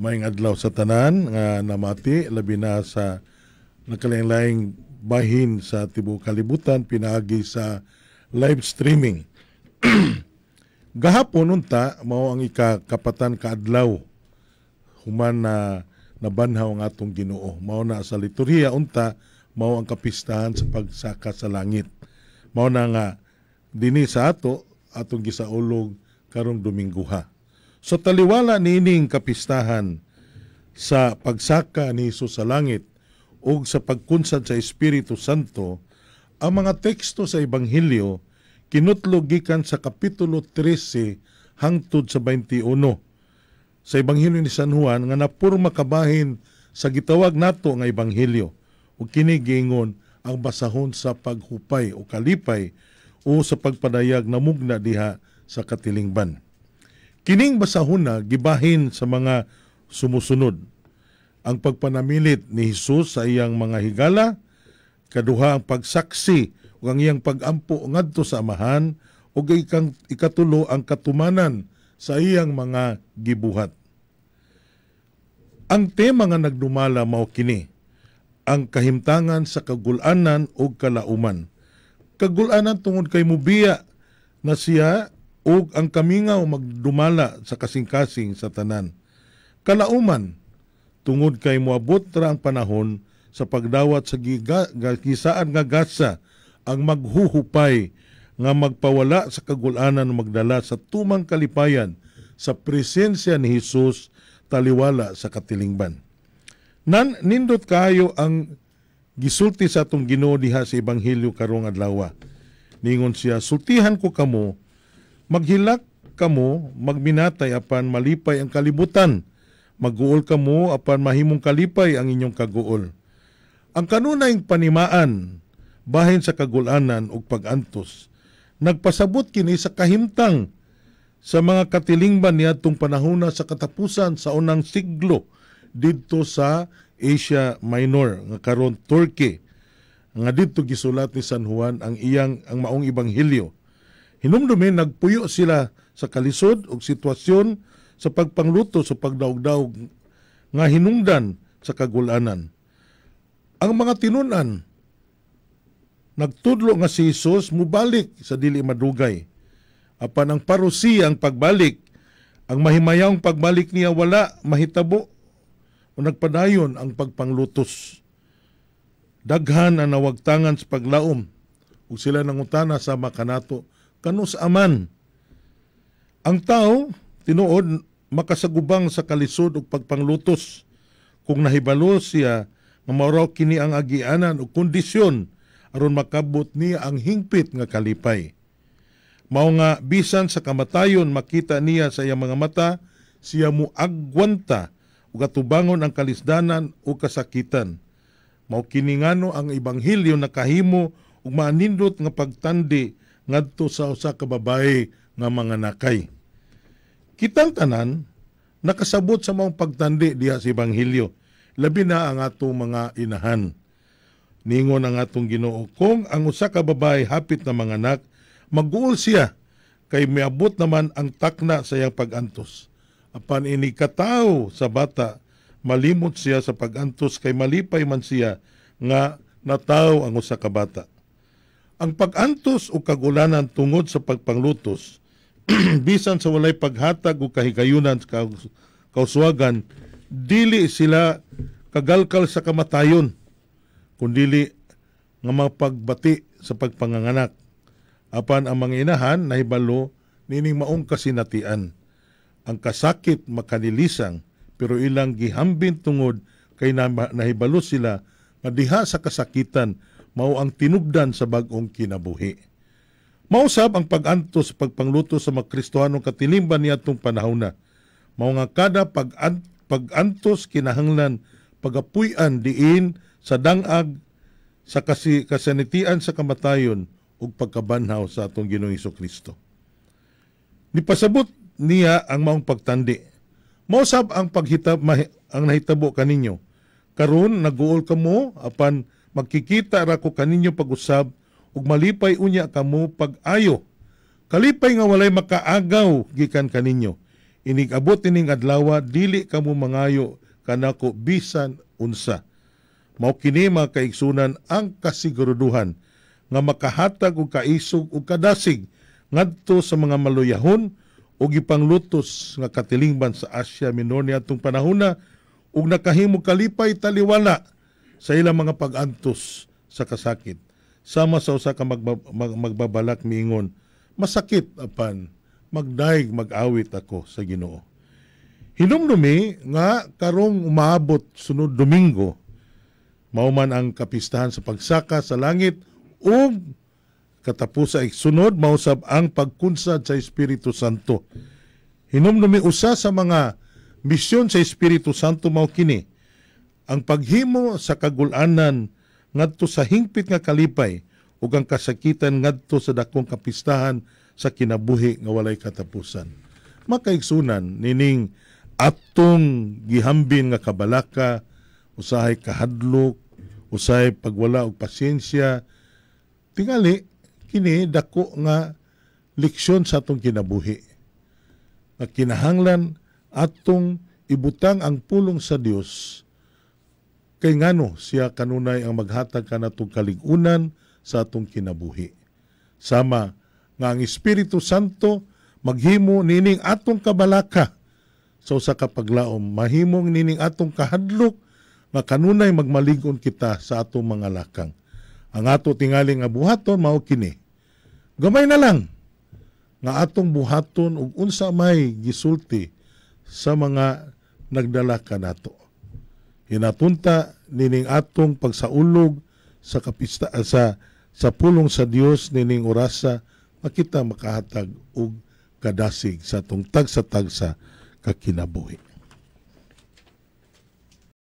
maing adlaw sa tanan nga namati labi na sa nakalayang bahin sa tibuok kalibutan pinaagi sa live streaming. Gahapon unta mao ang ikakapatan ka adlaw human na nabanhaw ang atong Ginoo. Mao na sa liturhiya unta mao ang kapistahan sa pagsaka sa langit. Mao na nga dini sa ato atong gisaulog karong Dominguha. So taliwala nining kapistahan sa pagsaka ni Hesus sa langit o sa pagkunsad sa Espiritu Santo, ang mga teksto sa Ebanghelyo kinutlogikan sa Kapitulo 13 hangtod sa 21 sa Ebanghelyo ni San Juan nga napurma kabahin sa gitawag nato nga Ebanghelyo ug kini giingon ang basahon sa paghupay o kalipay o sa pagpadayag na mugna diha sa katilingban. Kining na gibahin sa mga sumusunod ang pagpanamilit ni Hesus sa iyang mga higala, kaduha ang pagsaksi ug ang iyang pagampo ngadto sa amahan ug ikang ikatulo ang katumanan sa iyang mga gibuhat. Ang tema nga nagdumala mao kini ang kahimtangan sa kagulanan o kalauman. Kagulanan tungod kay Mubiya na siya o ang kamingaw magdumala sa kasing-kasing sa tanan. Kalauman, tungod kay moabot ra ang panahon sa pagdawat sa giga, gisaan nga gasa ang maghuhupay nga magpawala sa kagulanan magdala sa tumang kalipayan sa presensya ni Hesus taliwala sa katilingban. Nan nindot kayo ang gisulti sa atong Ginoo diha sa ebanghelyo karong adlaw. Ningon siya, sultihan ko kamo Maghilak kamo, magminatay apan malipay ang kalibutan. Maguol kamo apan mahimong kalipay ang inyong kaguol. Ang kanunayng panimaan bahin sa kagulanan ug pagantos. Nagpasabot kini sa kahimtang sa mga katilingban niadtong panahuna sa katapusan sa unang siglo didto sa Asia Minor nga karon Turkey nga didto gisulat ni San Juan ang iyang ang maong ebanghelyo Hinumdumin, nagpuyo sila sa kalisod o sitwasyon sa pagpangluto sa pagdaog-daog nga hinungdan sa kagulanan. Ang mga tinunan, nagtudlo nga si Jesus mubalik sa dili madugay. Apan ang parusi ang pagbalik, ang mahimayang pagbalik niya wala mahitabo o nagpadayon ang pagpanglutos. Daghan ang nawagtangan sa paglaom ug sila nangutana sa makanato kanus aman. Ang tao, tinuod, makasagubang sa kalisod o pagpanglutos. Kung nahibalo siya, mamaraw kini ang agianan o kondisyon aron makabot niya ang hingpit nga kalipay. Mao nga bisan sa kamatayon makita niya sa iyang mga mata, siya mo agwanta o katubangon ang kalisdanan o kasakitan. Mao kini ngano ang ibanghilyo nakahimo ug maanindot nga pagtandi ngadto sa usa ka babae nga mga nakay. Kitang tanan nakasabot sa maong pagtandi diha sa ebanghelyo labi na ang atong mga inahan. Ningon ang atong Ginoo kung ang usa ka babae hapit na mga anak maguol siya kay miabot naman ang takna sa iyang pagantos. Apan ini kataw sa bata malimot siya sa pagantos kay malipay man siya nga nataw ang usa ka bata. Ang pagantos o kagulanan tungod sa pagpanglutos, bisan sa walay paghatag o kahigayunan sa kauswagan, dili sila kagalkal sa kamatayon, kundili nga mapagbati sa pagpanganganak. Apan ang mga inahan nahibalo nining maong kasinatian. Ang kasakit makanilisang pero ilang gihambin tungod kay nahibalo sila madiha sa kasakitan mao ang tinubdan sa bagong kinabuhi. Mausab ang pag-anto sa pagpangluto sa mga Kristohanong katilimban niadtong panahon na. Mao nga kada pag-an, antos kinahanglan pagapuy-an diin sa dangag sa kasi, kasanitian sa kamatayon ug pagkabanhaw sa atong Ginoong Kristo. Nipasabot niya ang maong pagtandi. Mausab ang paghitab ang nahitabo kaninyo. Karon naguol kamo apan magkikita ra ko kaninyo pag-usab ug malipay unya kamo pag-ayo. Kalipay nga walay makaagaw gikan kaninyo. Inigabot ining adlaw dili kamo mangayo kanako bisan unsa. Mao kini mga kaigsunan ang kasiguruduhan nga makahatag og kaisog ug kadasig ngadto sa mga maluyahon o gipanglutos nga katilingban sa Asia Minor niadtong panahuna ug nakahimo kalipay taliwala sa ilang mga pag-antos sa kasakit sama sa usa ka magba, mag, magbabalak miingon masakit apan magdaig mag-awit ako sa Ginoo hinumdumi nga karong umaabot sunod Domingo mao man ang kapistahan sa pagsaka sa langit ug katapos sa sunod mausab ang pagkunsad sa Espiritu Santo hinumdumi usa sa mga misyon sa Espiritu Santo mao kini ang paghimo sa kagulanan ngadto sa hingpit nga kalipay ug ang kasakitan ngadto sa dakong kapistahan sa kinabuhi nga walay katapusan. Makaigsunan nining atong gihambin nga kabalaka usahay kahadlok usahay pagwala og pasensya tingali kini dako nga leksyon sa atong kinabuhi nga kinahanglan atong ibutang ang pulong sa Dios Kay ngano siya kanunay ang maghatag kanatong kaligunan sa atong kinabuhi. Sama nga ang Espiritu Santo maghimo nining atong kabalaka sa usa ka paglaom mahimong nining atong kahadlok nga kanunay magmaligon kita sa atong mga lakang. Ang ato tingali nga buhaton mao kini. Gamay na lang nga atong buhaton ug unsa may gisulti sa mga nagdala kanato hinapunta nining atong pagsaulog sa kapista ah, sa sa pulong sa Dios nining orasa makita makahatag og kadasig sa tungtag sa tagsa kag kinabuhi.